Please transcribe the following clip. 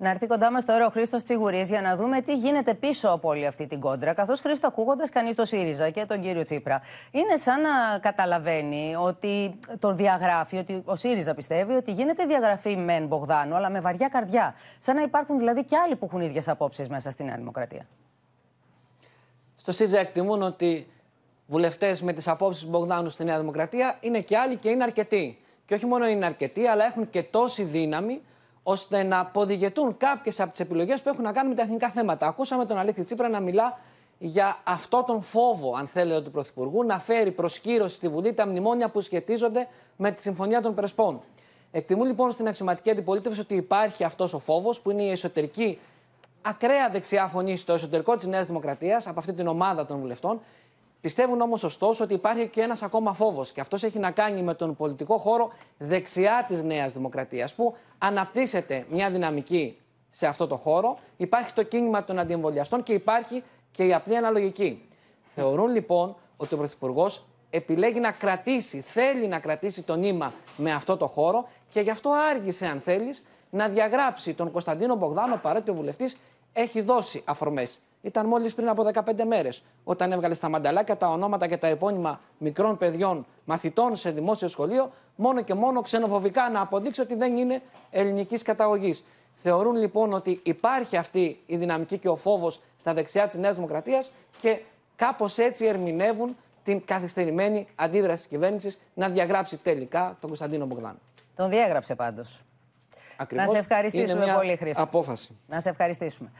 Να έρθει κοντά μας τώρα ο Χρήστος Τσιγουρής για να δούμε τι γίνεται πίσω από όλη αυτή την κόντρα. Καθώς Χρήστο, ακούγοντας κανείς τον ΣΥΡΙΖΑ και τον κύριο Τσίπρα, είναι σαν να καταλαβαίνει ότι τον διαγράφει, ότι ο ΣΥΡΙΖΑ πιστεύει ότι γίνεται διαγραφή μεν Μπογδάνου, αλλά με βαριά καρδιά. Σαν να υπάρχουν δηλαδή και άλλοι που έχουν ίδιες απόψεις μέσα στη Νέα Δημοκρατία. Στο ΣΥΡΙΖΑ εκτιμούν ότι βουλευτές με τις απόψεις Μπογδάνου στη Νέα Δημοκρατία είναι και άλλοι και είναι αρκετοί. Και όχι μόνο είναι αρκετοί, αλλά έχουν και τόση δύναμη ώστε να αποδιγετούν κάποιες από τις επιλογές που έχουν να κάνουν με τα εθνικά θέματα. Ακούσαμε τον Αλέξη Τσίπρα να μιλά για αυτό τον φόβο, αν θέλετε, του Πρωθυπουργού να φέρει προσκύρωση στη Βουλή τα μνημόνια που σχετίζονται με τη Συμφωνία των Περσπών. Εκτιμούν λοιπόν στην αξιωματική αντιπολίτευση ότι υπάρχει αυτός ο φόβος, που είναι η εσωτερική ακραία δεξιά φωνή στο εσωτερικό της Νέας Δημοκρατίας, από αυτή την ομάδα των βουλευτών, Πιστεύουν όμως ωστόσο ότι υπάρχει και ένας ακόμα φόβος και αυτός έχει να κάνει με τον πολιτικό χώρο δεξιά της Νέας Δημοκρατίας που αναπτύσσεται μια δυναμική σε αυτό το χώρο. Υπάρχει το κίνημα των αντιεμβολιαστών και υπάρχει και η απλή αναλογική. Θεωρούν λοιπόν ότι ο Πρωθυπουργός επιλέγει να κρατήσει, θέλει να κρατήσει το νήμα με αυτό το χώρο και γι' αυτό άργησε, αν θέλεις, να διαγράψει τον Κωνσταντίνο Μπογδάνο, παρότι ο βουλευτής έχει δώσει αφορμές ήταν μόλις πριν από 15 μέρες, όταν έβγαλε στα μανταλάκια τα ονόματα και τα επώνυμα μικρών παιδιών μαθητών σε δημόσιο σχολείο, μόνο και μόνο ξενοφοβικά να αποδείξει ότι δεν είναι ελληνικής καταγωγής. Θεωρούν λοιπόν ότι υπάρχει αυτή η δυναμική και ο φόβος στα δεξιά της Νέας Δημοκρατίας και κάπως έτσι ερμηνεύουν την καθυστερημένη αντίδραση της κυβέρνησης να διαγράψει τελικά τον Κωνσταντίνο Μπογδάνο. Τον διέγραψε πάντως. Να σε ευχαριστήσουμε πολύ, Χρήστο. Απόφαση. Να σε ευχαριστήσουμε.